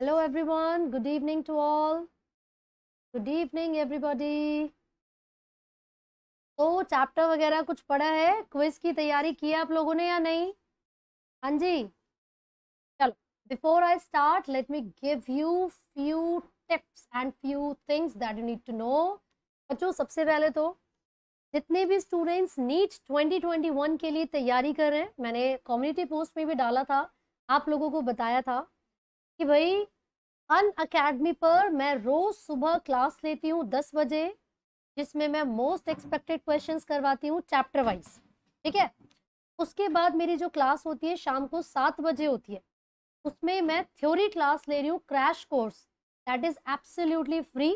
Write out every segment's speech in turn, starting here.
Hello everyone, good evening to all. Good evening everybody तो chapter वगैरह कुछ पढ़ा है क्विज की तैयारी की आप लोगों ने या नहीं हाँ जी चलो before I start let me give you few tips and few things that you need to know बच्चों सबसे पहले तो जितने भी स्टूडेंट्स नीट 2021 के लिए तैयारी कर रहे हैं मैंने कम्युनिटी पोस्ट में भी डाला था आप लोगों को बताया था कि भाई अन अकेडमी पर मैं रोज सुबह क्लास लेती हूँ दस बजे जिसमें मैं मोस्ट एक्सपेक्टेड क्वेश्चंस करवाती हूँ चैप्टर वाइज ठीक है उसके बाद मेरी जो क्लास होती है शाम को सात बजे होती है उसमें मैं थ्योरी क्लास ले रही हूँ crash course that is absolutely free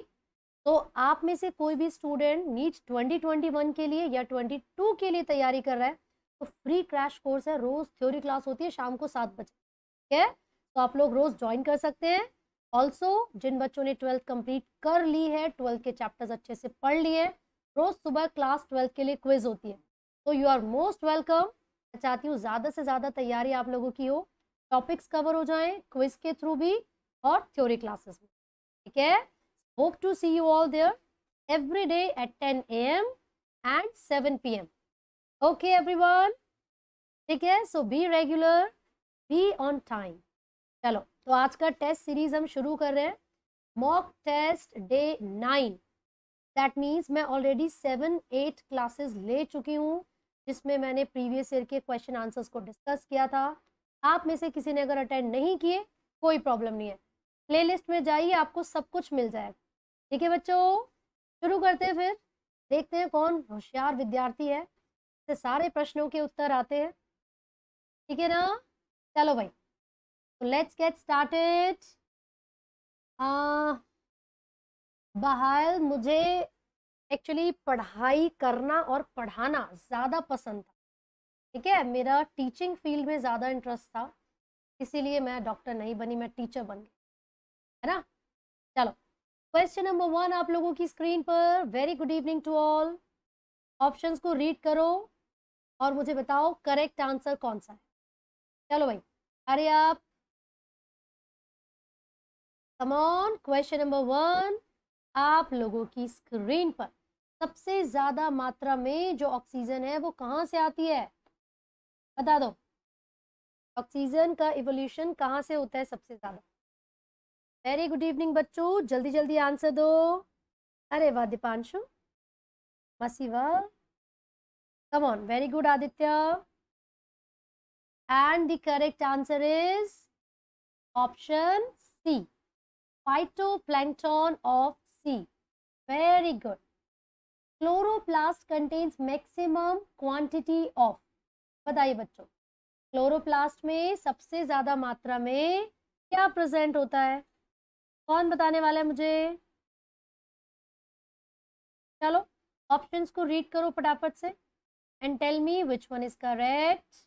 तो आप में से कोई भी स्टूडेंट ट्वेंटी 2021 के लिए या 22 के लिए तैयारी कर रहा है तो फ्री क्रैश कोर्स है रोज थ्योरी क्लास होती है शाम को सात बजे ठीक है तो आप लोग रोज़ ज्वाइन कर सकते हैं ऑल्सो जिन बच्चों ने ट्वेल्थ कंप्लीट कर ली है ट्वेल्थ के चैप्टर्स अच्छे से पढ़ लिए रोज़ सुबह क्लास ट्वेल्थ के लिए क्विज होती है तो यू आर मोस्ट वेलकम मैं चाहती हूँ ज़्यादा से ज़्यादा तैयारी आप लोगों की हो टॉपिक्स कवर हो जाएं क्विज के थ्रू भी और थ्योरी क्लासेस में ठीक है hope to see you all there every day at ten A M and seven P M okay everyone ठीक है so be regular be on time चलो तो आज का टेस्ट सीरीज हम शुरू कर रहे हैं mock test day nine that means मैं ऑलरेडी सेवन एट क्लासेस ले चुकी हूँ जिसमें मैंने प्रीवियस ईयर के क्वेश्चन आंसर्स को डिस्कस किया था आप में से किसी ने अगर अटेंड नहीं किए कोई प्रॉब्लम नहीं है प्लेलिस्ट में जाइए आपको सब कुछ मिल जाएगा ठीक है बच्चों शुरू करते हैं फिर देखते हैं कौन होशियार विद्यार्थी है सारे प्रश्नों के उत्तर आते हैं ठीक है ना चलो भाई so let's get started बहाल मुझे एक्चुअली पढ़ाई करना और पढ़ाना ज़्यादा पसंद था ठीक है मेरा टीचिंग फील्ड में ज़्यादा इंटरेस्ट था इसीलिए मैं डॉक्टर नहीं बनी मैं टीचर बन गई है ना चलो क्वेश्चन नंबर वन आप लोगों की स्क्रीन पर very good evening to all options को रीड करो और मुझे बताओ करेक्ट आंसर कौन सा है चलो भाई अरे आप कमॉन क्वेश्चन नंबर वन आप लोगों की स्क्रीन पर सबसे ज्यादा मात्रा में जो ऑक्सीजन है वो कहाँ से आती है बता दो ऑक्सीजन का इवोल्यूशन कहाँ से होता है सबसे ज्यादा वेरी गुड इवनिंग बच्चों जल्दी जल्दी आंसर दो अरे वाह दीपांशु मसीवा come on very good Aditya and the correct answer is option C phytoplankton of sea. Very good. Chloroplast contains maximum quantity of. बताइए बच्चों क्लोरोप्लास्ट में सबसे ज़्यादा मात्रा में क्या प्रेजेंट होता है कौन बताने वाला है मुझे चलो ऑप्शंस को रीड करो फटाफट से and tell me which one is correct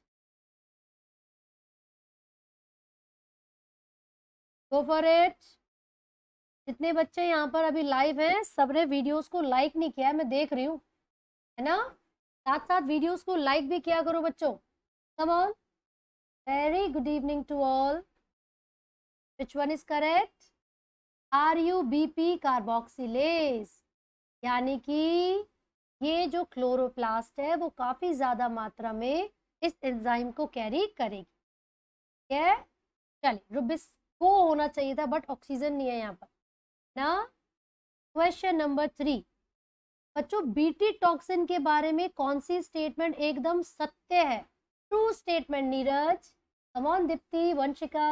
go for it जितने बच्चे यहाँ पर अभी लाइव हैं सबने वीडियोस को लाइक नहीं किया है मैं देख रही हूँ है ना साथ साथ वीडियोस को लाइक भी किया करो बच्चों come on very good evening to all which one is correct R U B P carboxylase यानी कि ये जो क्लोरोप्लास्ट है वो काफ़ी ज़्यादा मात्रा में इस एंजाइम को कैरी करेगी ठीक है चलिए रुबिस को होना चाहिए था बट ऑक्सीजन नहीं है यहाँ पर ना क्वेश्चन नंबर थ्री बच्चों बीटी टॉक्सिन के बारे में कौन सी स्टेटमेंट एकदम सत्य है true statement Neeraj come on Deepti Vanshika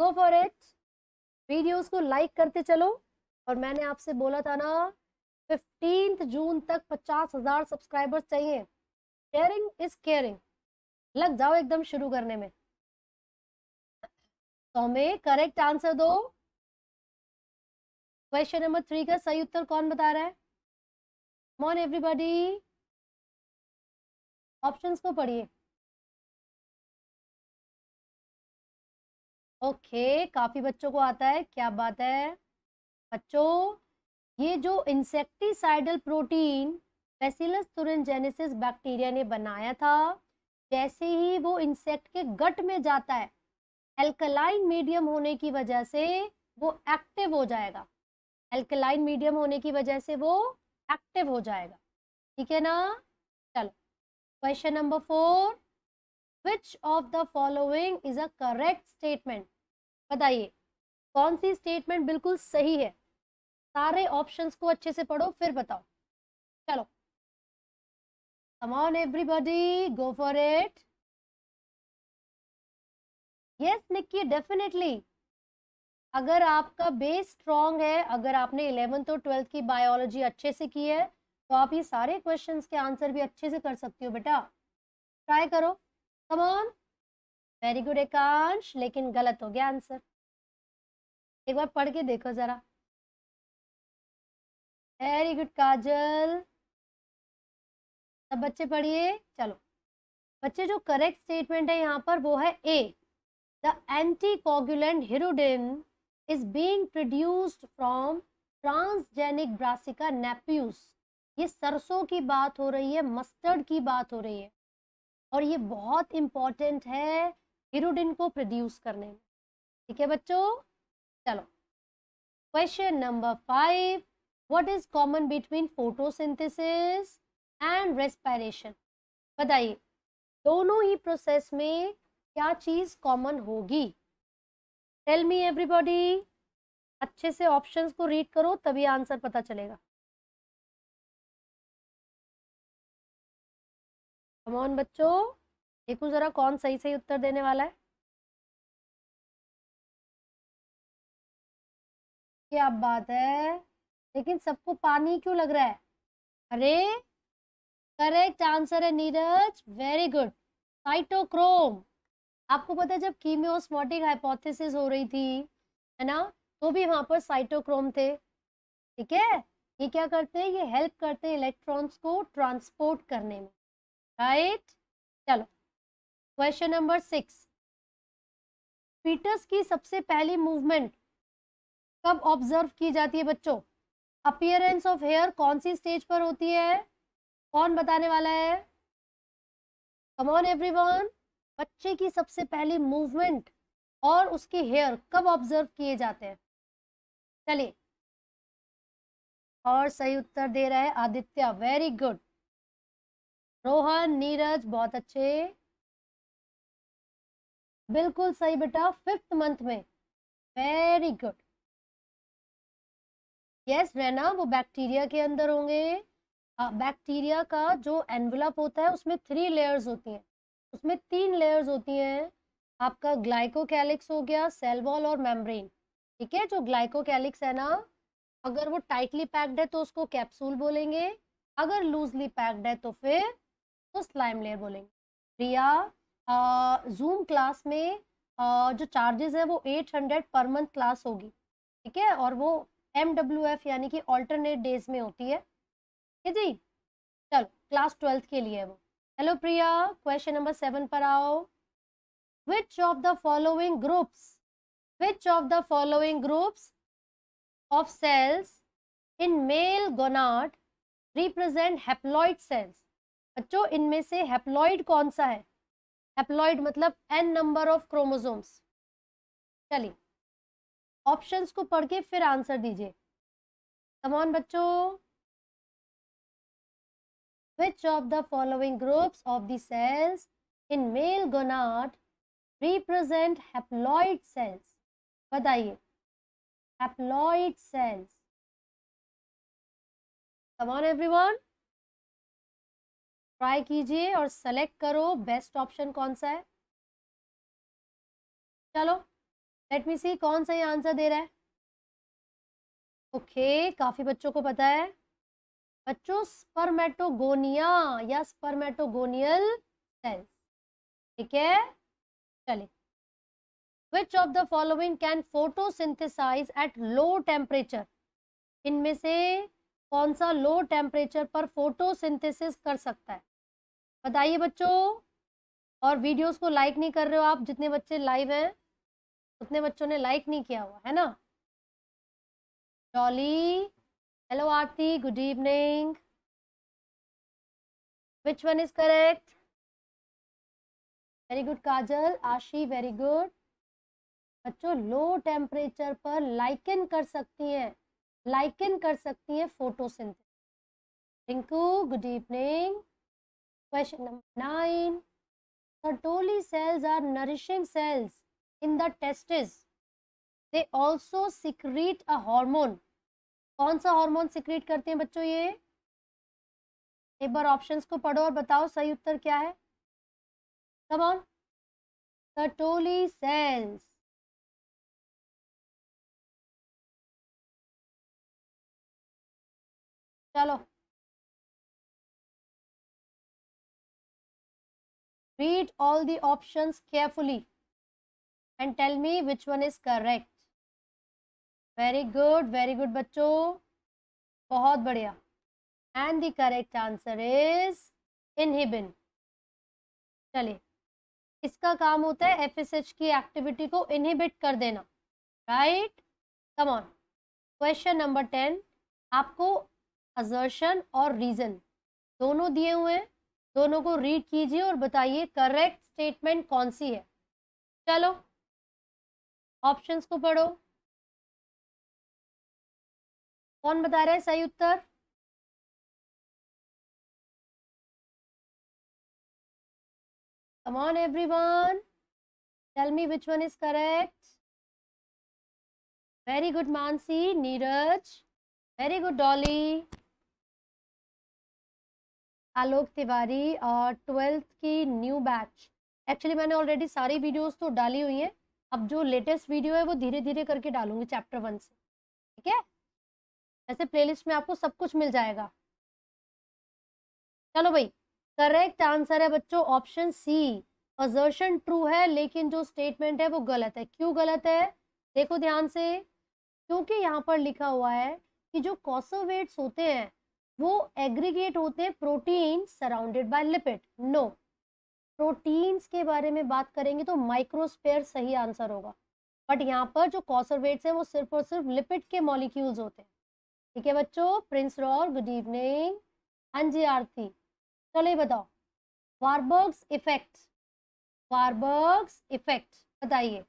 go for it videos को लाइक करते चलो और मैंने आपसे बोला था ना फिफ्टीन जून तक पचास हजार सब्सक्राइबर्स चाहिए शेयरिंग इज केयरिंग लग जाओ एकदम शुरू करने में तो हमें करेक्ट आंसर दो क्वेश्चन नंबर थ्री का सही उत्तर कौन बता रहा है मॉन एवरीबॉडी ऑप्शंस को पढ़िए ओके okay, काफ़ी बच्चों को आता है क्या बात है बच्चों ये जो insecticidal protein Bacillus thuringiensis bacteria ने बनाया था जैसे ही वो इंसेक्ट के गट में जाता है एल्कलाइन मीडियम होने की वजह से वो एक्टिव हो जाएगा एल्कलाइन मीडियम होने की वजह से वो एक्टिव हो जाएगा ठीक है ना चलो question number four which of the following is a correct statement बताइए कौन सी स्टेटमेंट बिल्कुल सही है सारे ऑप्शंस को अच्छे से पढ़ो फिर बताओ चलो come on everybody go for it yes Nikki definitely अगर आपका बेस स्ट्रॉन्ग है अगर आपने इलेवंथ और ट्वेल्थ की बायोलॉजी अच्छे से की है तो आप ये सारे क्वेश्चंस के आंसर भी अच्छे से कर सकती हो बेटा ट्राई करो come on very good Ekansh लेकिन गलत हो गया आंसर एक बार पढ़ के देखो जरा वेरी गुड काजल सब बच्चे पढ़िए चलो बच्चे जो करेक्ट स्टेटमेंट है यहाँ पर वो है a the anticoagulant hirudin is being produced from transgenic brassica nepius ये सरसों की बात हो रही है मस्टर्ड की बात हो रही है और ये बहुत इम्पॉर्टेंट है हिरोडिन को प्रोड्यूस करने में ठीक है बच्चों चलो question number five what is common between photosynthesis and respiration बताइए दोनों ही प्रोसेस में क्या चीज़ कॉमन होगी टेल मी एवरीबॉडी अच्छे से ऑप्शंस को रीड करो तभी आंसर पता चलेगा कमॉन बच्चों देखो जरा कौन सही सही उत्तर देने वाला है क्या बात है लेकिन सबको पानी क्यों लग रहा है अरे करेक्ट आंसर है नीरज वेरी गुड साइटोक्रोम आपको पता है जब कीमियोस्मोटिक हाइपोथेसिस हो रही थी है ना तो भी वहाँ पर साइटोक्रोम थे ठीक है ये क्या करते हैं ये हेल्प करते हैं इलेक्ट्रॉन्स को ट्रांसपोर्ट करने में राइट right? चलो क्वेश्चन नंबर सिक्स पीटर्स की सबसे पहली मूवमेंट कब ऑब्जर्व की जाती है बच्चों अपियरेंस ऑफ हेयर कौन सी स्टेज पर होती है कौन बताने वाला है कमॉन एवरीवन बच्चे की सबसे पहली मूवमेंट और उसके हेयर कब ऑब्जर्व किए जाते हैं चलिए और सही उत्तर दे रहा है आदित्य वेरी गुड रोहन नीरज बहुत अच्छे बिल्कुल सही बेटा फिफ्थ मंथ में वेरी गुड यस रैना वो बैक्टीरिया के अंदर होंगे बैक्टीरिया का जो एनवलप होता है उसमें थ्री लेयर्स होती हैं उसमें तीन लेयर्स होती हैं आपका ग्लाइकोकैलिक्स हो गया सेल वॉल और मेम्ब्रेन ठीक है जो ग्लाइकोकैलिक्स है ना अगर वो टाइटली पैक्ड है तो उसको कैप्सूल बोलेंगे अगर लूजली पैक्ड है तो फिर तो स्लाइम लेयर बोलेंगे रिया जूम क्लास में आ, जो चार्जेस है वो 800 पर मंथ क्लास होगी ठीक है और वो एम डब्ल्यू एफ यानी कि ऑल्टरनेट डेज में होती है ठीक है जी चलो क्लास ट्वेल्थ के लिए है वो hello Priya question number seven पर आओ which of the following groups which of the following groups of cells in male gonad represent haploid cells बच्चों इनमें से हैप्लॉइड कौन सा है हैप्लॉइड मतलब एन नंबर ऑफ क्रोमोजोम्स चलिए ऑप्शंस को पढ़ के फिर आंसर दीजिए कमॉन बच्चों Which of the following groups of the cells in male gonad represent haploid cells? बताइए haploid cells. Come on everyone. try कीजिए और select करो best option कौन सा है चलो let me see कौन सा ये answer दे रहा है okay, काफ़ी बच्चों को पता है बच्चों स्पर्मेटोगोनिया या स्पर्मेटोगोनियल सेल्स ठीक है चलिए which of the following can photosynthesize at low temperature इनमें से कौन सा लो टेम्परेचर पर फोटोसिंथेसिस कर सकता है बताइए बच्चों और वीडियोस को लाइक नहीं कर रहे हो आप जितने बच्चे लाइव हैं उतने बच्चों ने लाइक नहीं किया हुआ है ना Jolly hello Aarti good evening which one is correct very good Kajal Aashi very good बच्चों लो टेम्परेचर पर लाइकन कर सकती हैं लाइकन कर सकती हैं photosynthesis Rinku good evening question number nine Sertoli cells are nourishing cells in the testis they also secrete a hormone कौन सा हार्मोन सिक्रिएट करते हैं बच्चों ये एक बार ऑप्शंस को पढ़ो और बताओ सही उत्तर क्या है कम ऑन सटोली सेल्स चलो read all the options carefully and tell me which one is correct very good very good बच्चों बहुत बढ़िया and the correct answer is inhibin चलिए इसका काम होता है एफएसएच की एक्टिविटी को इनहिबिट कर देना right come on question number ten आपको अजर्शन और रीजन दोनों दिए हुए हैं दोनों को रीड कीजिए और बताइए करेक्ट स्टेटमेंट कौन सी है चलो ऑप्शंस को पढ़ो कौन बता रहे है सही उत्तर come on everyone tell me which one is correct very good mansi neeraj very good dolly आलोक तिवारी और ट्वेल्थ की न्यू बैच एक्चुअली मैंने ऑलरेडी सारी वीडियोस तो डाली हुई हैं अब जो लेटेस्ट वीडियो है वो धीरे धीरे करके डालूंगी चैप्टर वन से ठीक है ऐसे प्लेलिस्ट में आपको सब कुछ मिल जाएगा चलो भाई करेक्ट आंसर है बच्चों ऑप्शन सी अजर्शन ट्रू है लेकिन जो स्टेटमेंट है वो गलत है क्यों गलत है देखो ध्यान से क्योंकि यहाँ पर लिखा हुआ है कि जो कॉसोवेट्स होते हैं वो एग्रीगेट होते हैं protein surrounded by lipid no proteins के बारे में बात करेंगे तो माइक्रोस्पेयर सही आंसर होगा बट यहाँ पर जो कॉसोवेट्स हैं वो सिर्फ और सिर्फ लिपिड के मॉलिक्यूल्स होते हैं ठीक है बच्चों प्रिंस रॉर गुड इवनिंग हाँ जी आरती चलो ये बताओ वारबर्ग्स इफेक्ट वारबर्ग्स इफेक्ट बताइए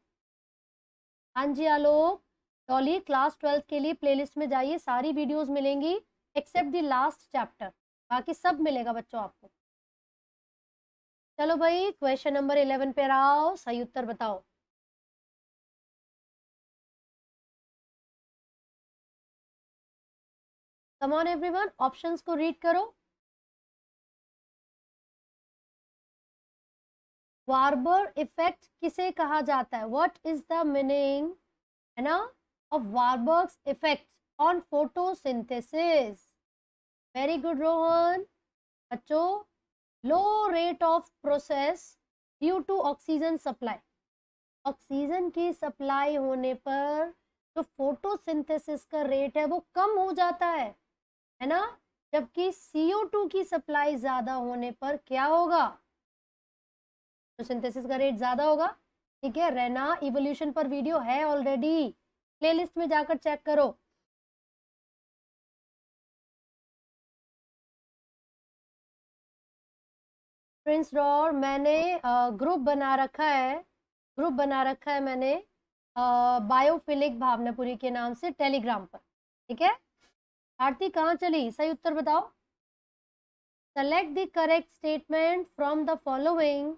हाँ जी आलोक टॉली क्लास ट्वेल्थ के लिए प्लेलिस्ट में जाइए सारी वीडियोस मिलेंगी एक्सेप्ट दी लास्ट चैप्टर बाकी सब मिलेगा बच्चों आपको चलो भाई क्वेश्चन नंबर इलेवन पे आओ सही उत्तर बताओ कम ऑन एवरीवन ऑप्शंस को रीड करो वार्बर इफेक्ट किसे कहा जाता है व्हाट इज द मीनिंग है ना of Warburg's effect on photosynthesis very good Rohan बच्चों low rate of process due to oxygen supply oxygen की सप्लाई होने पर जो तो फोटोसिंथेसिस का रेट है वो कम हो जाता है है ना जबकि CO2 की सप्लाई ज्यादा होने पर क्या होगा तो सिंथेसिस का रेट ज्यादा होगा ठीक है रेना इवोल्यूशन पर वीडियो है ऑलरेडी प्लेलिस्ट में जाकर चेक करो प्रिंस डॉर मैंने ग्रुप बना रखा है ग्रुप बना रखा है मैंने बायोफिलिक भावनापुरी के नाम से टेलीग्राम पर ठीक है आरती कहाँ चली सही उत्तर बताओ select the correct statement from the following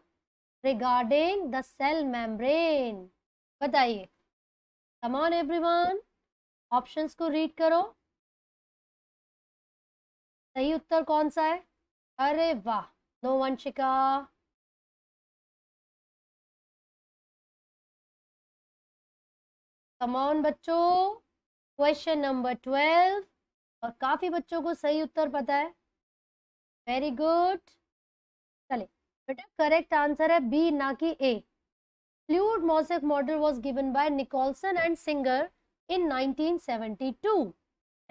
regarding the cell membrane बताइए कम ऑन वन ऑप्शंस को रीड करो सही उत्तर कौन सा है अरे वाह नो वंशिका कमॉन बच्चों क्वेश्चन नंबर ट्वेल्व और काफी बच्चों को सही उत्तर पता है वेरी गुड चले बेटा करेक्ट आंसर है बी ना कि a fluid mosaic model was given by Nicolson and Singer in 1972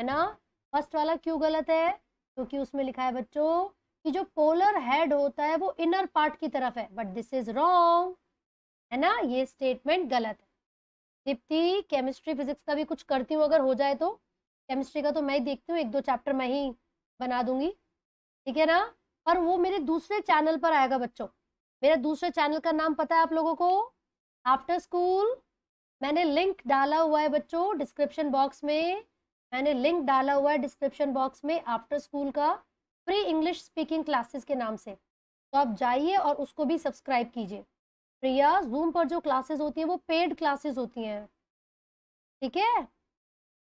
है ना फर्स्ट वाला क्यों गलत है क्योंकि तो उसमें लिखा है बच्चों कि जो पोलर हेड होता है वो इनर पार्ट की तरफ है बट दिस इज रॉन्ग है ना ये स्टेटमेंट गलत है दीप्ति केमिस्ट्री फिजिक्स का भी कुछ करती हूँ अगर हो जाए तो केमिस्ट्री का तो मैं ही देखती हूँ एक दो चैप्टर मैं ही बना दूंगी ठीक है ना और वो मेरे दूसरे चैनल पर आएगा बच्चों मेरे दूसरे चैनल का नाम पता है आप लोगों को आफ्टर स्कूल मैंने लिंक डाला हुआ है बच्चों डिस्क्रिप्शन बॉक्स में मैंने लिंक डाला हुआ है डिस्क्रिप्शन बॉक्स में आफ्टर स्कूल का फ्री इंग्लिश स्पीकिंग क्लासेस के नाम से तो आप जाइए और उसको भी सब्सक्राइब कीजिए प्रिया जूम पर जो क्लासेस होती हैं वो पेड क्लासेस होती हैं ठीक है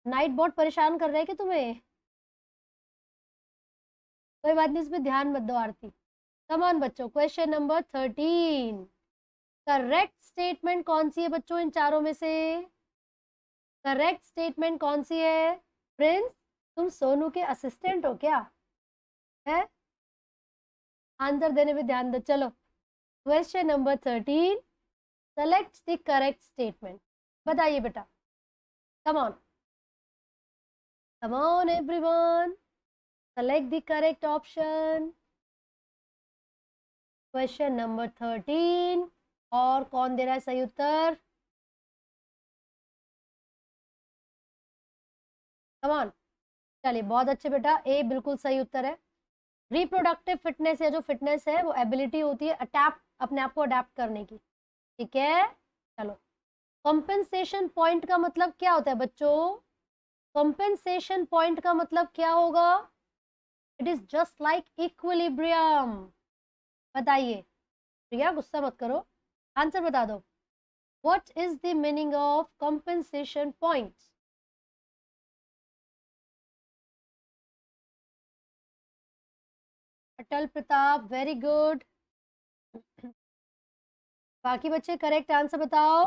नाइट बहुत परेशान कर रहे हैं कि तुम्हें कोई बात नहीं पर ध्यान मत दो आरती कमान बच्चों question number thirteen correct statement कौन सी है बच्चों इन चारों में से करेक्ट स्टेटमेंट कौन सी है प्रिंस तुम सोनू के असिस्टेंट हो क्या है आंसर देने पे ध्यान दो चलो question number thirteen select the correct statement बताइए बेटा come on Come on everyone. Select the correct option. Question number thirteen और कौन दे रहा है सही उत्तर on चलिए बहुत अच्छे बेटा ए बिल्कुल सही उत्तर है रिप्रोडक्टिव फिटनेस या जो फिटनेस है वो एबिलिटी होती है अटैप्ट अपने आप को अडेप्ट करने की ठीक है चलो कॉम्पेंसेशन पॉइंट का मतलब क्या होता है बच्चों कॉम्पेंसेशन पॉइंट का मतलब क्या होगा it is just like equilibrium बताइए प्रिया गुस्सा मत करो आंसर बता दो what is the meaning of compensation point Atal Pratap very good बाकी बच्चे करेक्ट आंसर बताओ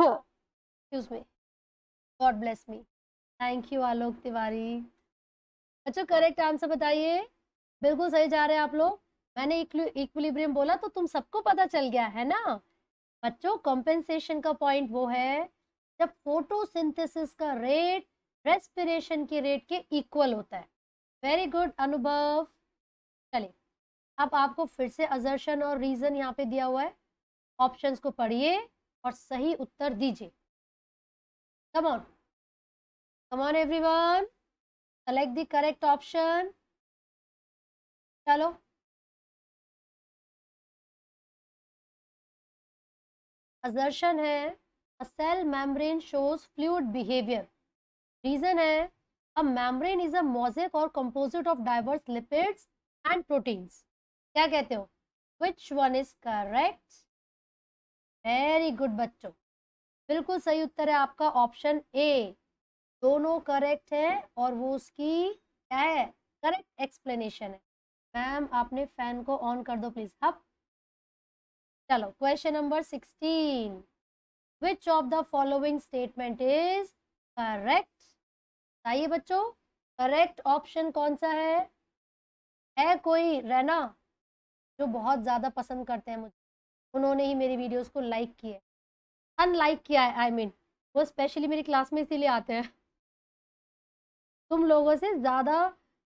excuse me god bless me thank you Alok Tiwari अच्छा करेक्ट आंसर बताइए बिल्कुल सही जा रहे हैं आप लोग मैंने इक्विलिब्रियम बोला तो तुम सबको पता चल गया है ना बच्चों कॉम्पेंसेशन का पॉइंट वो है जब फोटोसिंथेसिस का रेट रेस्पिरेशन के रेट के इक्वल होता है वेरी गुड अनुभव चलिए अब आपको फिर से अजर्शन और रीजन यहाँ पे दिया हुआ है ऑप्शंस को पढ़िए और सही उत्तर दीजिए come on come on one select the correct option चलो अजर्शन है a cell membrane shows fluid behaviour reason है a membrane is a mosaic or composite of diverse lipids and proteins क्या कहते हो which one is correct very good बच्चों बिल्कुल सही उत्तर है आपका ऑप्शन ए दोनों करेक्ट है और वो उसकी क्या है करेक्ट एक्सप्लेनेशन है मैम आपने फैन को ऑन कर दो प्लीज हब चलो question number sixteen which of the following statement is correct बताइए बच्चों करेक्ट ऑप्शन कौन सा है है कोई रहना जो बहुत ज़्यादा पसंद करते हैं मुझे उन्होंने ही मेरी वीडियोस को लाइक किए अनलाइक किया है आई I मीन mean, वो स्पेशली मेरी क्लास में इसीलिए आते हैं तुम लोगों से ज़्यादा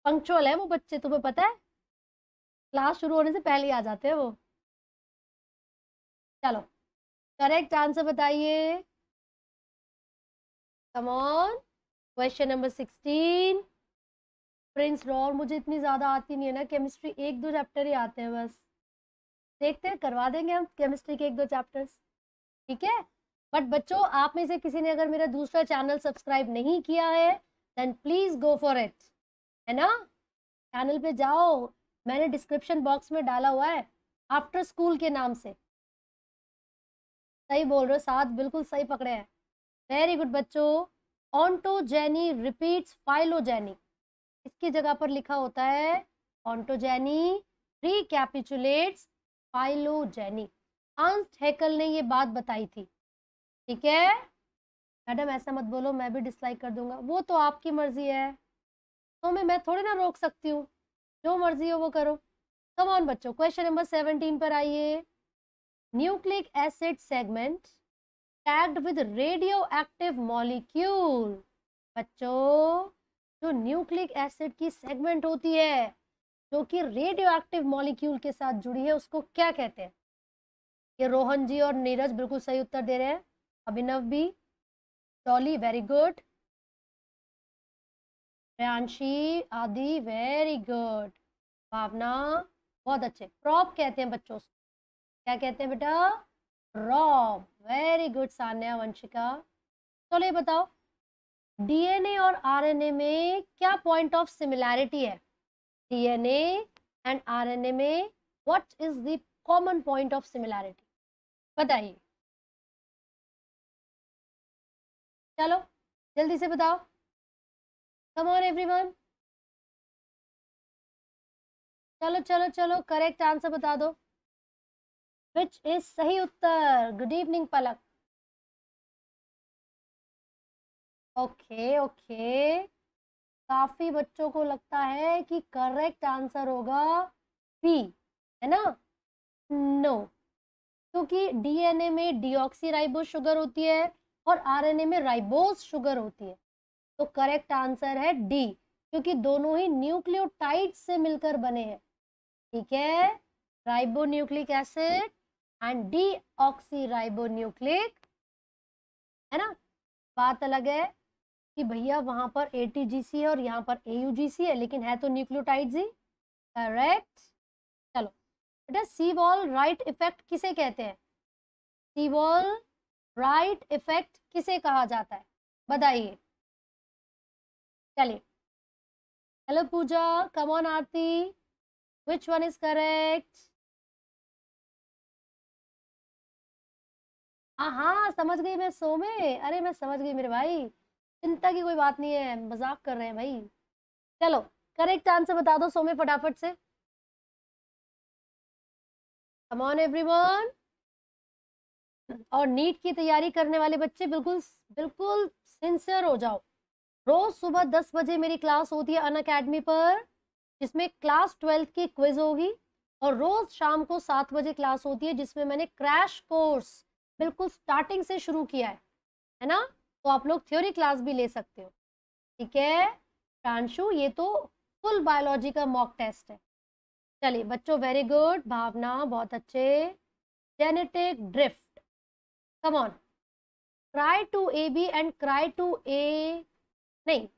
पंक्चुअल है वो बच्चे तुम्हें पता है क्लास शुरू होने से पहले ही आ जाते हैं वो चलो करेक्ट आंसर बताइए come on question number sixteen Prince रॉल मुझे इतनी ज़्यादा आती नहीं है ना केमिस्ट्री एक दो चैप्टर ही आते हैं बस देखते हैं करवा देंगे हम केमिस्ट्री के एक दो चैप्टर्स ठीक है बट बच्चों आप में से किसी ने अगर मेरा दूसरा चैनल सब्सक्राइब नहीं किया है then please go for it है ना चैनल पे जाओ मैंने डिस्क्रिप्शन बॉक्स में डाला हुआ है आफ्टर स्कूल के नाम से सही बोल रहे हो साथ बिल्कुल सही पकड़े हैं वेरी गुड बच्चों ऑन्टोजेनी रिपीट्स फाइलोजेनी इसकी जगह पर लिखा होता है ऑन्टोजेनी रिकैपिचुलेट्स फाइलोजेनिक आंस्ट हैकल ने ये बात बताई थी ठीक है मैडम ऐसा मत बोलो मैं भी डिसलाइक कर दूंगा वो तो आपकी मर्जी है तो मैं मैं थोड़ी ना रोक सकती हूँ जो मर्जी हो वो करो कम ऑन बच्चों क्वेश्चन नंबर सेवनटीन पर आइए nucleic acid segment tagged with radioactive molecule बच्चों जो न्यूक्लिक एसिड की सेगमेंट होती है जो कि रेडियो एक्टिव मॉलिक्यूल के साथ जुड़ी है उसको क्या कहते हैं ये रोहन जी और नीरज बिल्कुल सही उत्तर दे रहे हैं अभिनव भी डॉली वेरी गुड प्रयांशी आदि वेरी गुड भावना बहुत अच्छे प्रॉप कहते हैं बच्चों क्या कहते हैं बेटा रॉप वेरी गुड सान्या वंशिका चलो ये बताओ डीएनए और आरएनए में क्या पॉइंट ऑफ सिमिलैरिटी है डीएनए एंड आरएनए में what is the common point of similarity बताइए चलो जल्दी से बताओ कम ऑन एवरीवन चलो चलो चलो करेक्ट आंसर बता दो विच इज सही उत्तर good evening Palak okay okay काफी बच्चों को लगता है कि करेक्ट आंसर होगा पी है ना नो क्योंकि तो डीएनए में डिऑक्सीराइबोज शुगर होती है और आरएनए में राइबोस शुगर होती है तो करेक्ट आंसर है डी क्योंकि दोनों ही न्यूक्लियोटाइड से मिलकर बने हैं ठीक है ribonucleic acid and deoxy nucleic है ना बात अलग है कि भैया वहाँ पर ए है और यहाँ पर ए है लेकिन है तो न्यूक्लियोटाइड ही करेक्ट चलो बेटा सी वॉल राइट इफेक्ट किसे कहते हैं सी वॉल राइट इफेक्ट किसे कहा जाता है बताइए चलिए hello Pooja come on Aarti which one is correct हाँ समझ गई मैं सो में अरे मैं समझ गई मेरे भाई चिंता की कोई बात नहीं है मजाक कर रहे हैं भाई चलो करेक्ट आंसर बता दो सोमे फटाफट से कमॉन एवरीवन और नीट की तैयारी करने वाले बच्चे बिल्कुल बिल्कुल सिंसियर हो जाओ रोज सुबह दस बजे मेरी क्लास होती है अन अकेडमी पर जिसमें क्लास ट्वेल्थ की क्विज होगी और रोज शाम को सात बजे क्लास होती है जिसमें मैंने क्रैश कोर्स बिल्कुल स्टार्टिंग से शुरू किया है है ना तो आप लोग थ्योरी क्लास भी ले सकते हो ठीक है प्रांशु ये तो फुल बायोलॉजी का मॉक टेस्ट है चलिए बच्चों वेरी गुड भावना बहुत अच्छे genetic drift come on cry two A B and cry two A नहीं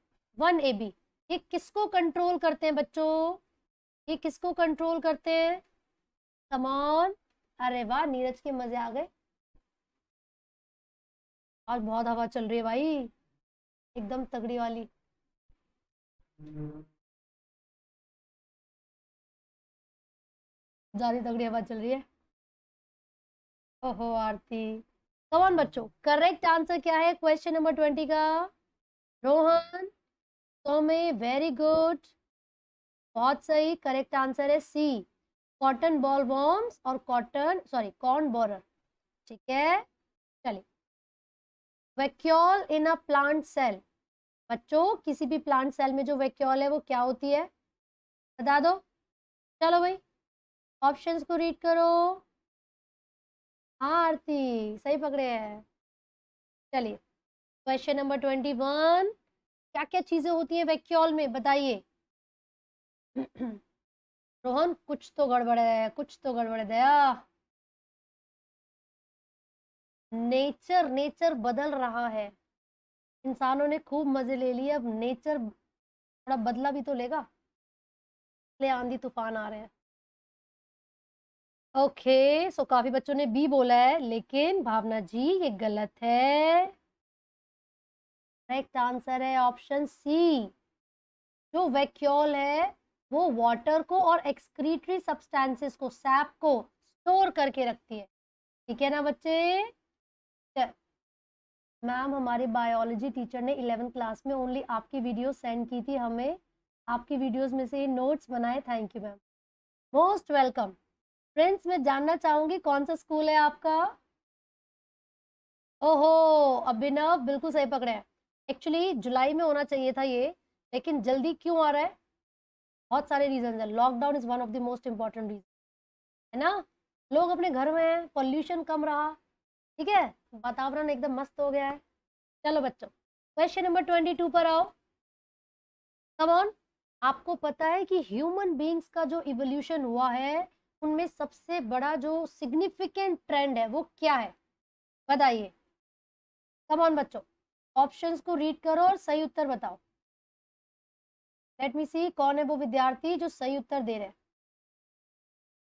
वन ए बी ये किसको कंट्रोल करते हैं बच्चों ये किसको कंट्रोल करते हैं कमॉन अरे वाह नीरज के मजे आ गए आज बहुत हवा चल रही है भाई एकदम तगड़ी वाली ज्यादा तगड़ी हवा चल रही है ओहो आरती कमान बच्चों करेक्ट आंसर क्या है क्वेश्चन नंबर ट्वेंटी का रोहन सोमे वेरी गुड बहुत सही करेक्ट आंसर है सी कॉटन बॉल वॉर्म्स और कॉटन सॉरी कॉर्न बॉरर ठीक है चलिए vacuole in a plant cell बच्चों किसी भी प्लांट सेल में जो वैक्यूल है वो क्या होती है बता दो चलो भाई ऑप्शंस को रीड करो हाँ आरती सही पकड़े हैं चलिए क्वेश्चन नंबर ट्वेंटी वन क्या क्या चीज़ें होती हैं वैक्यूल में बताइए रोहन कुछ तो गड़बड़ है कुछ तो गड़बड़ दया नेचर नेचर बदल रहा है इंसानों ने खूब मज़े ले लिए अब नेचर थोड़ा बदला भी तो लेगा ले आंधी तूफान आ रहे हैं ओके okay, सो so काफ़ी बच्चों ने बी बोला है लेकिन भावना जी ये गलत है करेक्ट आंसर है ऑप्शन सी जो वैक्यूल है वो वाटर को और एक्सक्रीटरी सब्सटेंसेस को सैप को स्टोर करके रखती है ठीक है ना बच्चे मैम हमारे बायोलॉजी टीचर ने इलेवेंथ क्लास में ओनली आपकी वीडियो सेंड की थी हमें आपकी वीडियोस में से नोट्स बनाए thank you ma'am most welcome friends मैं जानना चाहूँगी कौन सा स्कूल है आपका ओहो अभिनव बिल्कुल सही पकड़े हैं एक्चुअली जुलाई में होना चाहिए था ये लेकिन जल्दी क्यों आ रहा है बहुत सारे रीजन है lockdown is one of the most important reason है ना लोग अपने घर में हैं पॉल्यूशन कम रहा ठीक है वातावरण एकदम मस्त हो गया है चलो बच्चों क्वेश्चन नंबर ट्वेंटी टू पर आओ कम ऑन आपको पता है कि ह्यूमन बींग्स का जो इवोल्यूशन हुआ है उनमें सबसे बड़ा जो सिग्निफिकेंट ट्रेंड है वो क्या है बताइए कम ऑन बच्चों ऑप्शंस को रीड करो और सही उत्तर बताओ लेट मी सी कौन है वो विद्यार्थी जो सही उत्तर दे रहे हैं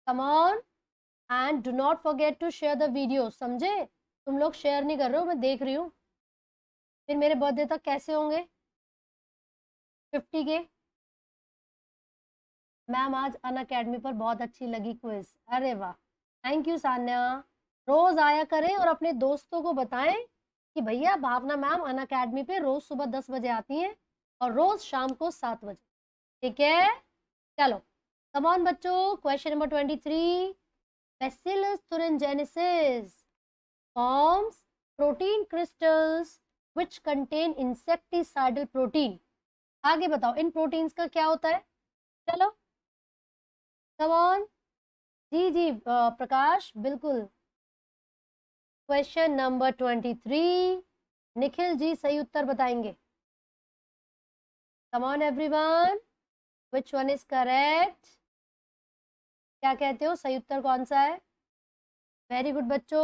come on and do not forget to share the video समझे तुम लोग शेयर नहीं कर रहे हो मैं देख रही हूँ फिर मेरे बर्थडे तक कैसे होंगे फिफ्टी के मैम आज अन अकेडमी पर बहुत अच्छी लगी क्विज अरे वाह थैंक यू सान्या रोज आया करें और अपने दोस्तों को बताएं कि भैया भावना मैम अन अकेडमी पर रोज सुबह दस बजे आती हैं और रोज शाम को सात बजे ठीक है चलो तमाम बच्चों question number twenty three Bacillus thuringiensis forms protein crystals which contain insecticidal protein. आगे बताओ इन प्रोटीन्स का क्या होता है चलो कम ऑन जी जी प्रकाश बिल्कुल question number twenty three Nikhil ji सही उत्तर बताएंगे come on everyone which one is correct क्या कहते हो सही उत्तर कौन सा है वेरी गुड बच्चों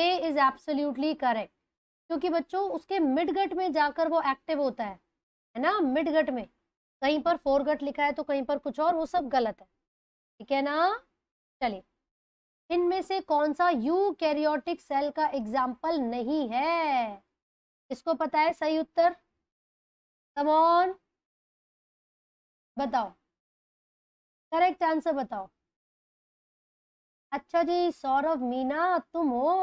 ए इज एब्सोल्यूटली करेक्ट क्योंकि बच्चों उसके मिडगट में जाकर वो एक्टिव होता है है ना मिडगट में कहीं पर फोरगट लिखा है तो कहीं पर कुछ और वो सब गलत है ठीक है ना चलिए इनमें से कौन सा यू कैरियोटिक सेल का एग्जाम्पल नहीं है इसको पता है सही उत्तर कमॉन बताओ करेक्ट आंसर बताओ अच्छा जी सौरभ मीना तुम हो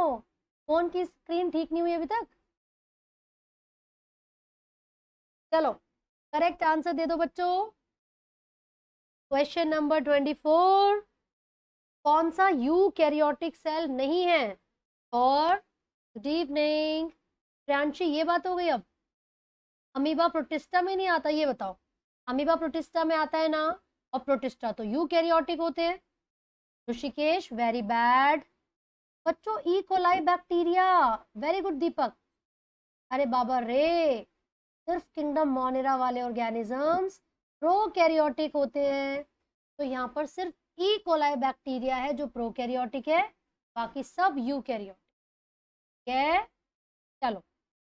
फोन की स्क्रीन ठीक नहीं हुई अभी तक चलो करेक्ट आंसर दे दो बच्चों क्वेश्चन नंबर ट्वेंटी फोर कौन सा यू कैरियोटिक सेल नहीं है और गुड इवनिंग प्रियांशी ये बात हो गई अब अमीबा प्रोटिस्टा में नहीं आता ये बताओ अमीबा प्रोटिस्टा में आता है ना और प्रोटिस्टा तो यू कैरियोटिक होते हैं ऋषिकेश वेरी बैड बच्चों E coli bacteria very good Deepak अरे बाबा रे सिर्फ किंगडम मोनेरा वाले ऑर्गेनिजम्स प्रोकैरियोटिक होते हैं तो यहाँ पर सिर्फ ई कोलाई बैक्टीरिया है जो प्रोकैरियोटिक है बाकी सब यू ठीक है चलो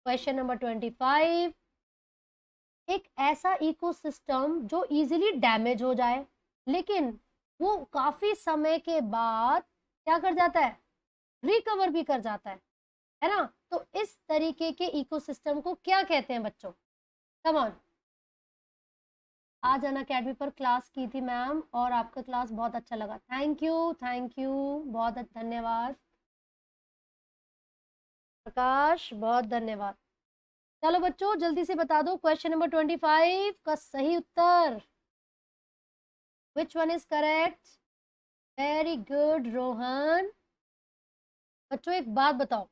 क्वेश्चन नंबर ट्वेंटी फाइव एक ऐसा इकोसिस्टम जो इजीली डैमेज हो जाए लेकिन वो काफी समय के बाद क्या कर जाता है रिकवर भी कर जाता है है ना तो इस तरीके के इकोसिस्टम को क्या कहते हैं बच्चों कमॉन आज अन अकेडमी पर क्लास की थी मैम और आपका क्लास बहुत अच्छा लगा थैंक यू थैंक यू बहुत धन्यवाद प्रकाश बहुत धन्यवाद चलो बच्चों जल्दी से बता दो क्वेश्चन नंबर ट्वेंटी फाइव का सही उत्तर which one is correct very good rohan बच्चों एक बात बताओ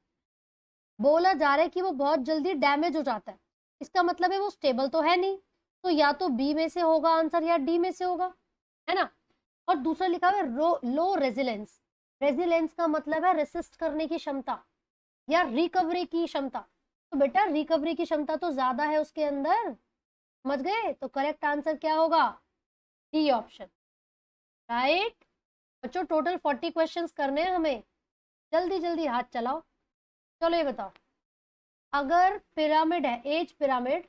बोला जा रहा है कि वो बहुत जल्दी डैमेज हो जाता है इसका मतलब है वो स्टेबल तो है नहीं तो या तो बी में से होगा आंसर या डी में से होगा है ना और दूसरा लिखा हुआ है लो रेजिलेंस रेजिलेंस का मतलब है रेसिस्ट करने की क्षमता या रिकवरी की क्षमता तो बेटा रिकवरी की क्षमता तो ज्यादा है उसके अंदर समझ गए तो करेक्ट आंसर क्या होगा डी ऑप्शन राइट बच्चों टोटल फोर्टी क्वेश्चन करने हैं हमें जल्दी जल्दी हाथ चलाओ चलो ये बताओ अगर पिरामिड है एज पिरामिड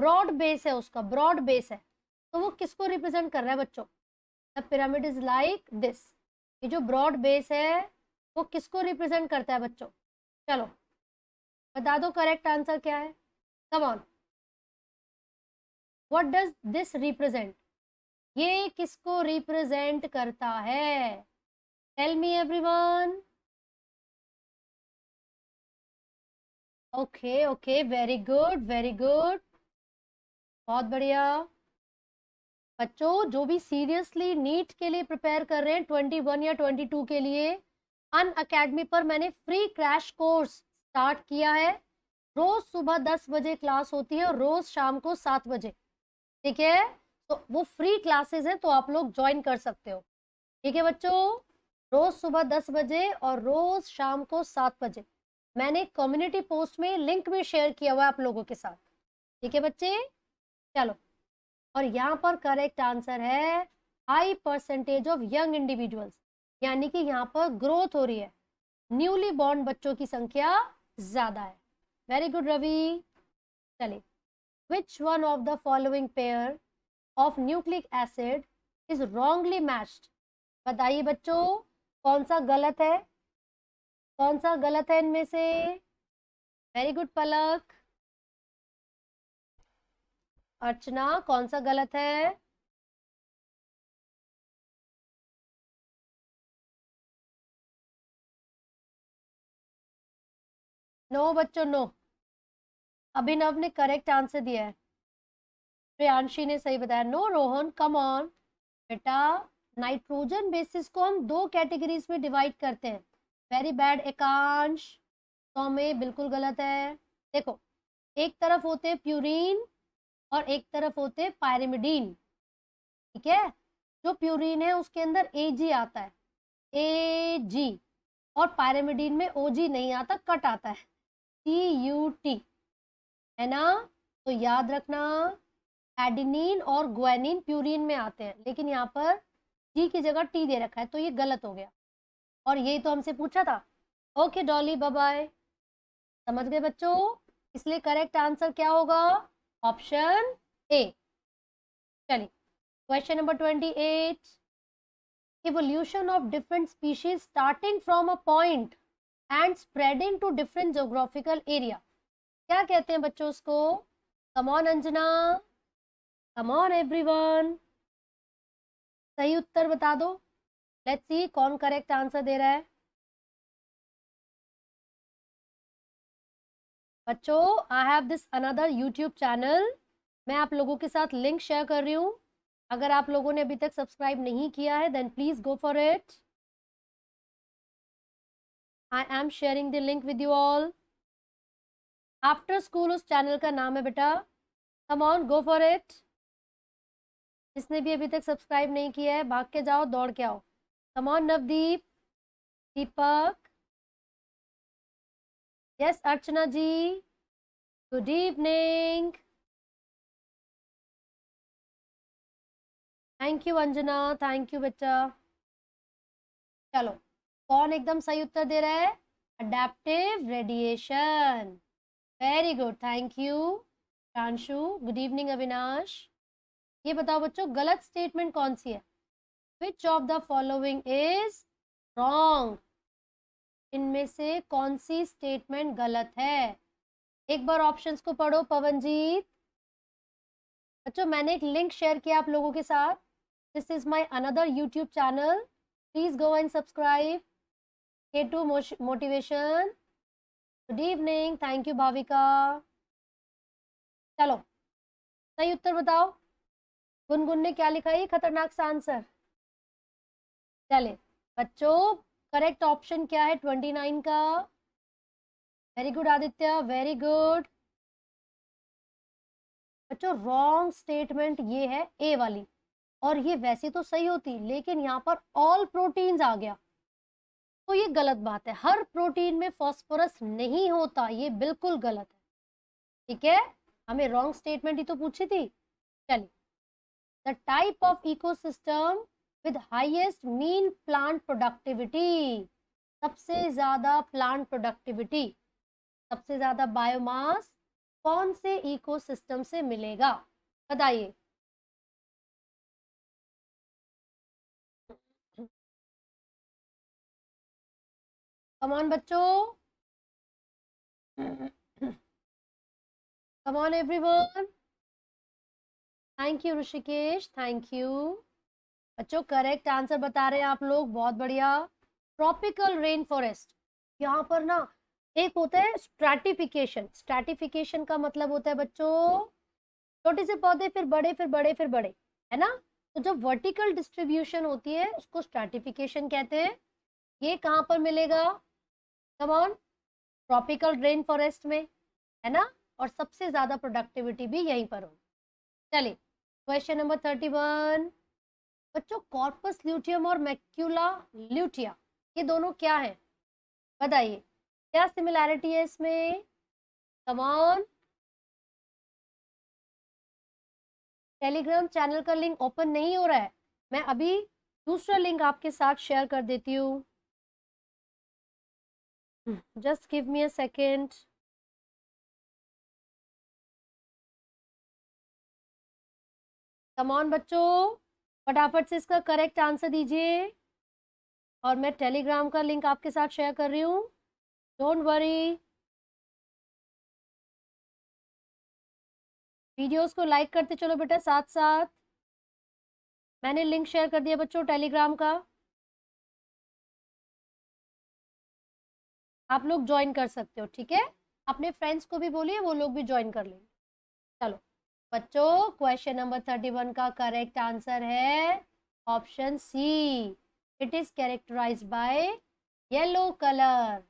ब्रॉड बेस है उसका ब्रॉड बेस है तो वो किसको रिप्रेजेंट कर रहा है बच्चों the pyramid is like this ये जो ब्रॉड बेस है वो किसको रिप्रेजेंट करता है बच्चों चलो बता दो करेक्ट आंसर क्या है come on what does this represent ये किसको रिप्रेजेंट करता है tell me everyone okay okay very good very good बहुत बढ़िया बच्चों जो भी सीरियसली नीट के लिए प्रिपेयर कर रहे हैं ट्वेंटी वन या ट्वेंटी टू के लिए अन अकेडमी पर मैंने फ्री क्रैश कोर्स स्टार्ट किया है रोज सुबह दस बजे क्लास होती है और रोज शाम को सात बजे ठीक है तो वो फ्री क्लासेस हैं तो आप लोग ज्वाइन कर सकते हो ठीक है बच्चों रोज सुबह दस बजे और रोज शाम को सात बजे मैंने कम्युनिटी पोस्ट में लिंक भी शेयर किया हुआ है आप लोगों के साथ ठीक है बच्चे चलो और यहाँ पर करेक्ट आंसर है high percentage of young individuals यानी कि यहाँ पर ग्रोथ हो रही है न्यूली बॉर्न बच्चों की संख्या ज़्यादा है वेरी गुड रवि चलिए which one of the following pair of nucleic acid is wrongly matched बताइए बच्चों कौन सा गलत है कौन सा गलत है इनमें से वेरी गुड पलक अर्चना कौन सा गलत है नो no, बच्चों नो no. अभिनव ने करेक्ट आंसर दिया है प्रियांशी ने सही बताया नो रोहन कम ऑन बेटा नाइट्रोजन बेसिस को हम दो कैटेगरीज में डिवाइड करते हैं वेरी बैड एकांश सौम्य बिल्कुल गलत है देखो एक तरफ होते हैं प्यूरिन और एक तरफ होते हैं पायरेमिडीन ठीक है जो प्यूरिन है उसके अंदर ए जी आता है ए जी और पायरेमिडीन में ओ जी नहीं आता कट आता है सी यू टी है ना तो याद रखना एडिनिन और ग्वेनिन प्यूरिन में आते हैं लेकिन यहाँ पर जी की जगह टी दे रखा है तो ये गलत हो गया और यही तो हमसे पूछा था ओके डॉली बाय समझ गए बच्चों इसलिए करेक्ट आंसर क्या होगा ऑप्शन ए चलिए question number twenty eight evolution of different species starting from a point and spreading to different geographical area क्या कहते हैं बच्चों उसको कमॉन अंजना कमॉन एवरीवन सही उत्तर बता दो लेट्स सी कौन करेक्ट आंसर दे रहा है बच्चों I have this another YouTube channel मैं आप लोगों के साथ लिंक शेयर कर रही हूँ अगर आप लोगों ने अभी तक सब्सक्राइब नहीं किया है then please go for it I am sharing the link with you all after school उस चैनल का नाम है बेटा come on go for it जिसने भी अभी तक सब्सक्राइब नहीं किया है भाग के जाओ दौड़ के आओ come on Navdeep Deepak yes Archana ji good evening thank you Anjana thank you बेटा चलो कौन एकदम सही उत्तर दे रहा है adaptive radiation very good thank you Pranshu good evening Avinash ये बताओ बच्चों गलत स्टेटमेंट कौन सी है which of the following is wrong इनमें से कौन सी स्टेटमेंट गलत है एक बार ऑप्शंस को पढ़ो पवनजीत बच्चों मैंने एक लिंक शेयर किया आप लोगों के साथ this is my another YouTube channel please go and subscribe के to motivation good evening thank you Bhavika चलो सही उत्तर बताओ गुनगुन ने क्या लिखा है खतरनाक सा आंसर चले बच्चों करेक्ट ऑप्शन क्या है ट्वेंटी नाइन का very good Aditya very good बच्चों रॉन्ग स्टेटमेंट ये है ए वाली और ये वैसे तो सही होती लेकिन यहाँ पर ऑल प्रोटीन्स आ गया तो ये गलत बात है हर प्रोटीन में फॉस्फोरस नहीं होता ये बिल्कुल गलत है ठीक है हमें रॉन्ग स्टेटमेंट ही तो पूछी थी चलिए the type of ecosystem with highest mean plant productivity सबसे ज्यादा प्लांट प्रोडक्टिविटी सबसे ज्यादा बायोमास कौन से इकोसिस्टम से मिलेगा बताइए कमॉन बच्चों come on everyone thank you Rishikesh thank you बच्चों करेक्ट आंसर बता रहे हैं आप लोग बहुत बढ़िया ट्रॉपिकल रेन फॉरेस्ट यहाँ पर ना एक होता है स्ट्रेटिफिकेशन स्ट्रेटिफिकेशन का मतलब होता है बच्चों छोटे से पौधे फिर बड़े फिर बड़े फिर बड़े है ना तो जब वर्टिकल डिस्ट्रीब्यूशन होती है उसको स्ट्रेटिफिकेशन कहते हैं ये कहाँ पर मिलेगा come on tropical rain forest में है ना और सबसे ज़्यादा प्रोडक्टिविटी भी यहीं पर होगी चलिए क्वेश्चन नंबर थर्टी वन बच्चों कॉर्पस ल्यूटियम और मैक्यूला ल्यूटिया ये दोनों क्या है बताइए क्या सिमिलैरिटी है इसमें कमॉन टेलीग्राम चैनल का लिंक ओपन नहीं हो रहा है मैं अभी दूसरा लिंक आपके साथ शेयर कर देती हूँ just give me a second come on बच्चों फटाफट से इसका करेक्ट आंसर दीजिए और मैं टेलीग्राम का लिंक आपके साथ शेयर कर रही हूँ डोंट वरी वीडियोस को लाइक करते चलो बेटा साथ साथ मैंने लिंक शेयर कर दिया बच्चों टेलीग्राम का आप लोग ज्वाइन कर सकते हो ठीक है अपने फ्रेंड्स को भी बोलिए वो लोग भी ज्वाइन कर लेंगे चलो बच्चों क्वेश्चन नंबर थर्टी वन का करेक्ट आंसर है option C it is characterize by yellow colour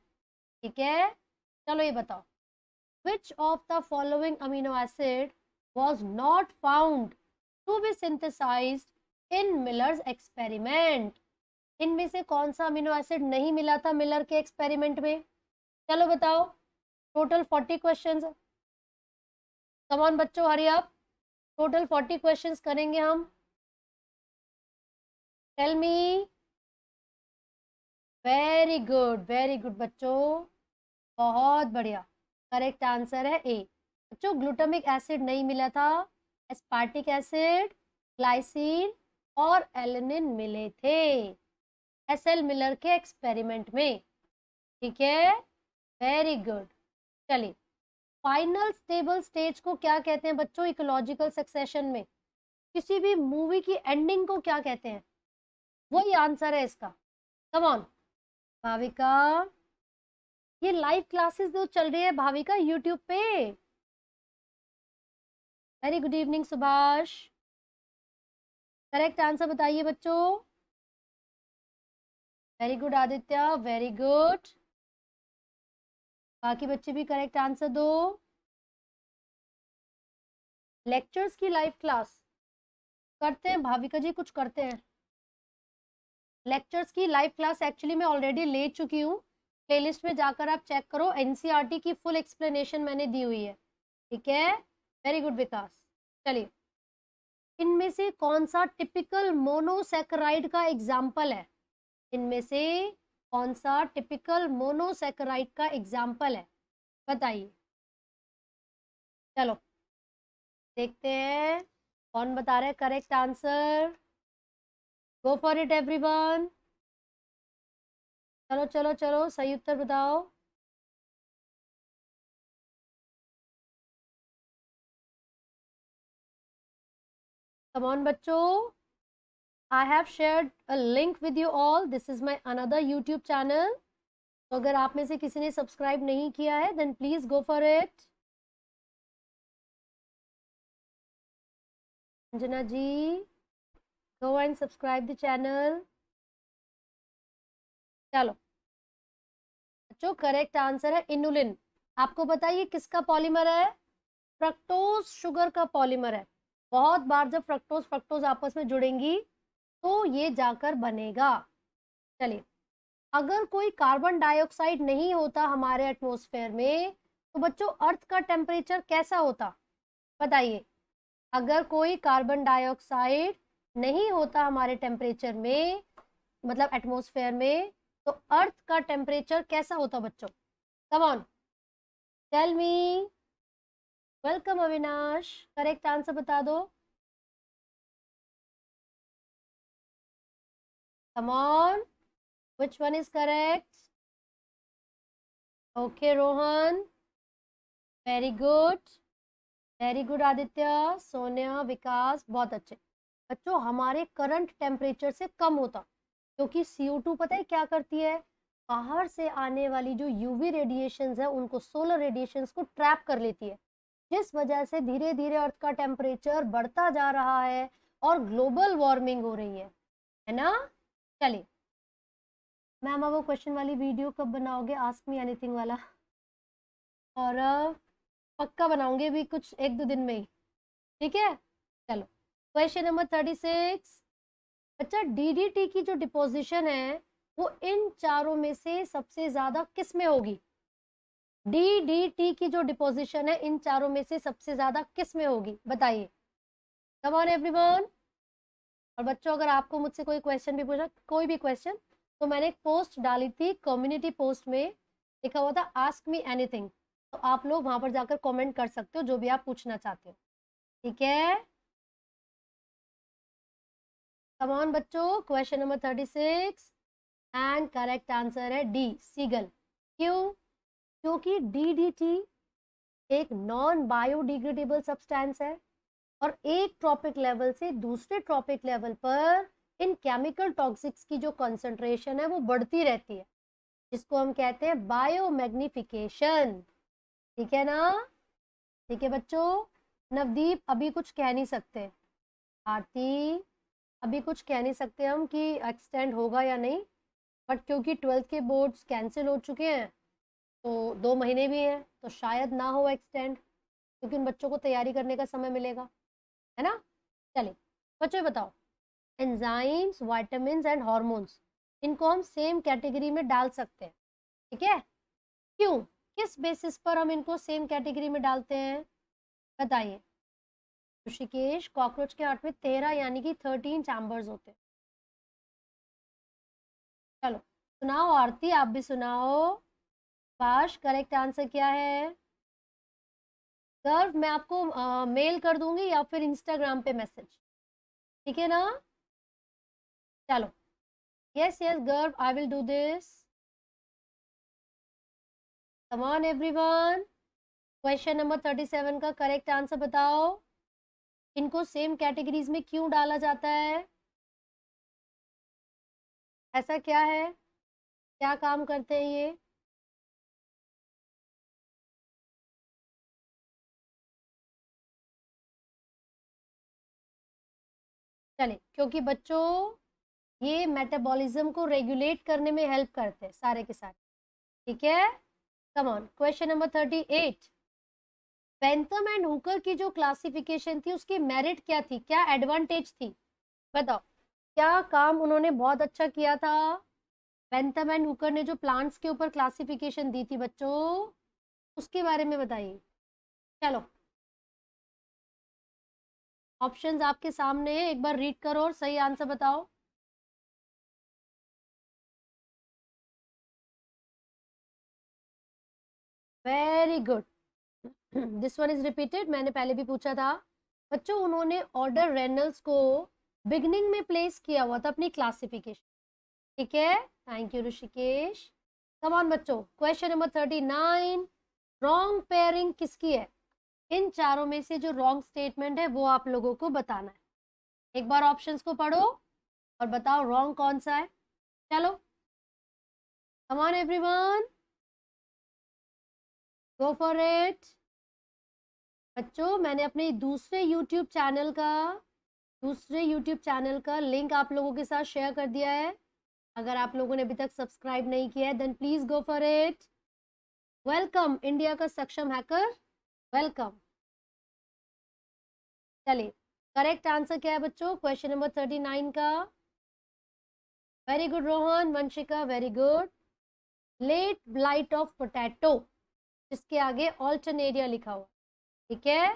ठीक है चलो ये बताओ which of the following amino acid was not found to be synthesize in Miller's experiment इनमें से कौन सा अमीनो एसिड नहीं मिला था मिलर के एक्सपेरिमेंट में चलो बताओ टोटल फोर्टी क्वेश्चन कमान बच्चों हरी आप टोटल फोर्टी क्वेश्चन करेंगे हम tell me very good very good बच्चों बहुत बढ़िया करेक्ट आंसर है ए बच्चों ग्लूटामिक एसिड नहीं मिला था एस्पार्टिक एसिड ग्लाइसिन और एलिनिन मिले थे एस एल मिलर के एक्सपेरिमेंट में ठीक है वेरी गुड चलिए फाइनल स्टेबल स्टेज को क्या कहते हैं बच्चों इकोलॉजिकल सक्सेशन में किसी भी मूवी की एंडिंग को क्या कहते हैं वही आंसर है इसका कम ऑन भाविका ये लाइव क्लासेस जो चल रही है भाविका यूट्यूब पे very good evening Subhash correct answer बताइए बच्चों very good Aditya very good बाकी बच्चे भी करेक्ट आंसर दो लेक्चर्स की लाइव क्लास करते हैं भाविका जी कुछ करते हैं लेक्चर्स की लाइव क्लास एक्चुअली मैं ऑलरेडी ले चुकी हूँ प्लेलिस्ट में जाकर आप चेक करो एनसीईआरटी e की फुल एक्सप्लेनेशन मैंने दी हुई है ठीक है वेरी गुड विकास चलिए इनमें से कौन सा टिपिकल मोनोसेक्राइड का एग्जाम्पल है इनमें से कौन सा टिपिकल मोनोसेक्राइड का एग्जाम्पल है बताइए चलो देखते हैं कौन बता रहे correct answer go for it everyone चलो चलो चलो सही उत्तर बताओ कमॉन बच्चों I have share a link with you all this is my another YouTube channel तो अगर आप में से किसी ने सब्सक्राइब नहीं किया है then please go for it Anjana ji go and subscribe the channel चलो बच्चों करेक्ट आंसर है इनुलिन आपको बताइए किसका पॉलीमर है फ्रक्टोज शुगर का पॉलीमर है बहुत बार जब फ्रक्टोज फ्रक्टोज आपस में जुड़ेंगी तो ये जाकर बनेगा चलिए अगर कोई कार्बन डाइऑक्साइड नहीं होता हमारे एटमोसफेयर में तो बच्चों अर्थ का टेम्परेचर कैसा होता बताइए अगर कोई कार्बन डाइऑक्साइड नहीं होता हमारे टेम्परेचर में मतलब एटमोसफेयर में तो अर्थ का टेम्परेचर कैसा होता बच्चों come on tell me welcome Avinash correct answer बता दो Come on. Which one is correct? Okay, Rohan. Very good. Very good Aditya Sonia Vikas बहुत अच्छे बच्चों हमारे करंट टेम्परेचर से कम होता क्योंकि सी तो टू पता है क्या करती है बाहर से आने वाली जो यूवी रेडिएशन है उनको सोलर रेडिएशन को ट्रैप कर लेती है जिस वजह से धीरे धीरे अर्थ का टेम्परेचर बढ़ता जा रहा है और ग्लोबल वार्मिंग हो रही है है ना चलिए मैम अब वो क्वेश्चन वाली वीडियो कब बनाओगे आस्क मी एनीथिंग वाला और पक्का बनाऊंगे भी कुछ एक दो दिन में ही ठीक है चलो क्वेश्चन नंबर थर्टी सिक्स अच्छा डीडीटी की जो डिपोजिशन है वो इन चारों में से सबसे ज़्यादा किस में होगी डीडीटी की जो डिपोजिशन है इन चारों में से सबसे ज़्यादा किस में होगी बताइए कम ऑन एवरीवन और बच्चों अगर आपको मुझसे कोई क्वेश्चन भी पूछा कोई भी क्वेश्चन तो मैंने एक पोस्ट डाली थी कम्युनिटी पोस्ट में लिखा हुआ था आस्क मी एनीथिंग तो आप लोग वहां पर जाकर कमेंट कर सकते हो जो भी आप पूछना चाहते हो ठीक है कमान बच्चों question number thirty six and correct answer है डी सीगल क्यों क्योंकि डी डी टी एक नॉन बायोडिग्रेडेबल सब्सटेंस है और एक ट्रॉपिक लेवल से दूसरे ट्रॉपिक लेवल पर इन केमिकल टॉक्सिक्स की जो कंसंट्रेशन है वो बढ़ती रहती है जिसको हम कहते हैं बायोमैग्निफिकेशन ठीक है ना ठीक है बच्चों नवदीप अभी कुछ कह नहीं सकते आरती अभी कुछ कह नहीं सकते हम कि एक्सटेंड होगा या नहीं बट क्योंकि ट्वेल्थ के बोर्ड्स कैंसिल हो चुके हैं तो दो महीने भी हैं तो शायद ना हो एक्सटेंड क्योंकि उन बच्चों को तैयारी करने का समय मिलेगा है ना चलिए बच्चों बताओ एंजाइम्स वाइटामिन एंड हॉर्मोन्स इनको हम सेम कैटेगरी में डाल सकते हैं ठीक है क्यों किस बेसिस पर हम इनको सेम कैटेगरी में डालते हैं बताइए ऋषिकेश कॉकरोच के हाथ में तेरह यानी कि थर्टीन चैम्बर्स होते हैं चलो सुनाओ आरती आप भी सुनाओ पाश करेक्ट आंसर क्या है सर मैं आपको आ, मेल कर दूंगी या फिर इंस्टाग्राम पे मैसेज ठीक है ना चलो yes yes Garv I will do this come on everyone question number thirty seven का करेक्ट आंसर बताओ इनको सेम कैटेगरीज में क्यों डाला जाता है ऐसा क्या है क्या काम करते हैं ये चले क्योंकि बच्चों ये मेटाबॉलिज्म को रेगुलेट करने में हेल्प करते हैं सारे के सारे ठीक है come on question number thirty eight Bentham and Hooker की जो क्लासिफिकेशन थी उसकी मेरिट क्या थी क्या एडवांटेज थी बताओ क्या काम उन्होंने बहुत अच्छा किया था पेंथम एंड हुकर ने जो प्लांट्स के ऊपर क्लासिफिकेशन दी थी बच्चों उसके बारे में बताइए चलो ऑप्शंस आपके सामने हैं एक बार रीड करो और सही आंसर बताओ very good this one is repeated मैंने पहले भी पूछा था बच्चों उन्होंने ऑर्डर रेनल्स को बिगनिंग में प्लेस किया हुआ था अपनी क्लासिफिकेशन ठीक है थैंक यू ऋषिकेश कमान बच्चों question number thirty nine wrong pairing किसकी है इन चारों में से जो रॉन्ग स्टेटमेंट है वो आप लोगों को बताना है एक बार ऑप्शंस को पढ़ो और बताओ रॉन्ग कौन सा है चलो come on one go for it बच्चों मैंने अपने दूसरे यूट्यूब चैनल का दूसरे यूट्यूब चैनल का लिंक आप लोगों के साथ शेयर कर दिया है अगर आप लोगों ने अभी तक सब्सक्राइब नहीं किया है then please go for it welcome India का सक्षम हैकर वेलकम चलिए करेक्ट आंसर क्या है बच्चों क्वेश्चन नंबर थर्टी नाइन का very good Rohan Vanshika very good late blight of potato जिसके आगे ऑल्टन एरिया लिखा हुआ ठीक है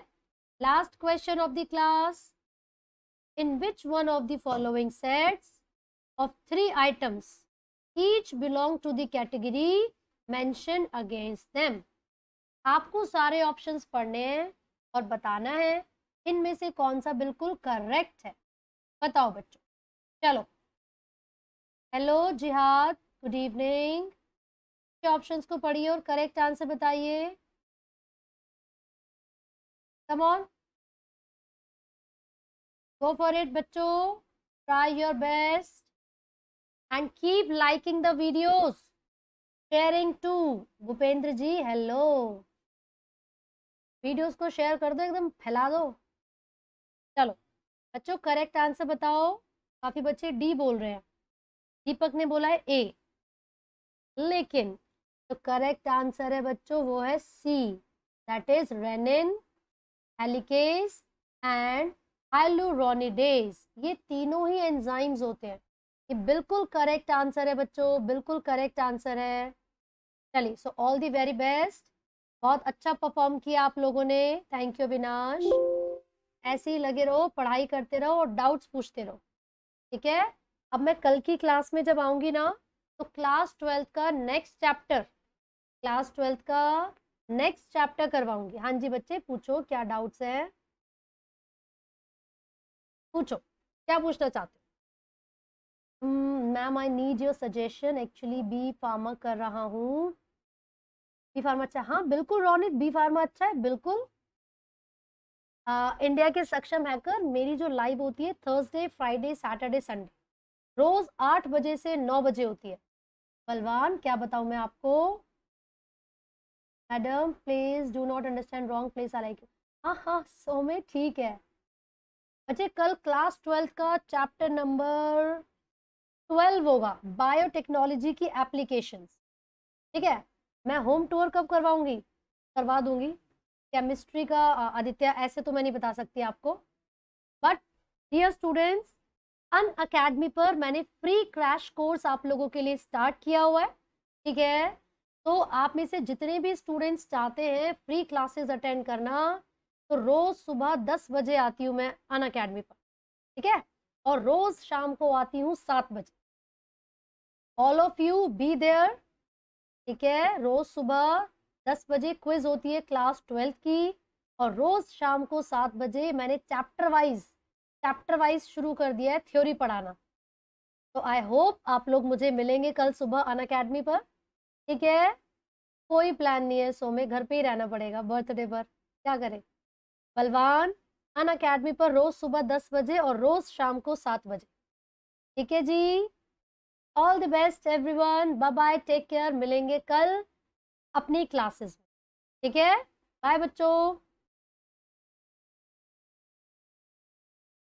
last question of the class in which one of the following sets of three items each belong to the category mentioned against आपको सारे options पढ़ने हैं और बताना है इनमें से कौन सा बिल्कुल करेक्ट है बताओ बच्चों चलो हेलो जिहाद गुड इवनिंग ऑप्शंस को पढ़िए और करेक्ट आंसर बताइए come on go for it बच्चों try your best and keep liking the videos sharing to Bhupendra ji hello videos को शेयर कर दो एकदम फैला दो चलो बच्चों करेक्ट आंसर बताओ काफ़ी बच्चे डी बोल रहे हैं दीपक ने बोला है ए लेकिन तो करेक्ट आंसर है बच्चों वो है C that is renin helicase and hyaluronidase ये तीनों ही एंजाइम्स होते हैं ये बिल्कुल करेक्ट आंसर है बच्चों बिल्कुल करेक्ट आंसर है चलिए so all the very best बहुत अच्छा परफॉर्म किया आप लोगों ने थैंक यू अविनाश ऐसे ही लगे रहो पढ़ाई करते रहो और डाउट्स पूछते रहो ठीक है अब मैं कल की क्लास में जब आऊँगी ना तो क्लास ट्वेल्थ का नेक्स्ट चैप्टर क्लास ट्वेल्थ का नेक्स्ट चैप्टर करवाऊंगी हाँ जी बच्चे पूछो क्या डाउट्स है पूछो क्या पूछना चाहते हो ma'am I need your suggestion actually B pharma कर रहा हूँ बी फार्मा अच्छा हाँ बिल्कुल रौनित बी फार्मा अच्छा है बिल्कुल आ, इंडिया के सक्षम हैकर मेरी जो लाइव होती है थर्सडे फ्राइडे सैटरडे संडे रोज आठ बजे से नौ बजे होती है बलवान क्या बताऊ मैं आपको madam please do not understand wrong place I like हाँ हाँ सोमे ठीक है बच्चे अच्छा, कल क्लास ट्वेल्थ का चैप्टर नंबर ट्वेल्व होगा बायोटेक्नोलॉजी की एप्लीकेशंस ठीक है मैं होम टूर कब करवाऊंगी करवा दूंगी केमिस्ट्री का आदित्य ऐसे तो मैं नहीं बता सकती आपको but dear students Unacademy पर मैंने फ्री क्रैश कोर्स आप लोगों के लिए स्टार्ट किया हुआ है ठीक है तो आप में से जितने भी स्टूडेंट्स चाहते हैं फ्री क्लासेस अटेंड करना तो रोज़ सुबह दस बजे आती हूँ मैं अन अकेडमी पर ठीक है और रोज़ शाम को आती हूँ सात बजे all of you be there ठीक है रोज सुबह दस बजे क्विज होती है क्लास ट्वेल्थ की और रोज शाम को सात बजे मैंने चैप्टर वाइज चैप्टर वाइज शुरू कर दिया है थ्योरी पढ़ाना तो आई होप आप लोग मुझे मिलेंगे कल सुबह अन अकेडमी पर ठीक है कोई प्लान नहीं है सो में घर पे ही रहना पड़ेगा बर्थडे पर क्या करें बलवान अन अकेडमी पर रोज सुबह दस बजे और रोज शाम को सात बजे ठीक है जी all the best every bye bye take care मिलेंगे कल अपनी क्लासेस में ठीक है बाय बच्चों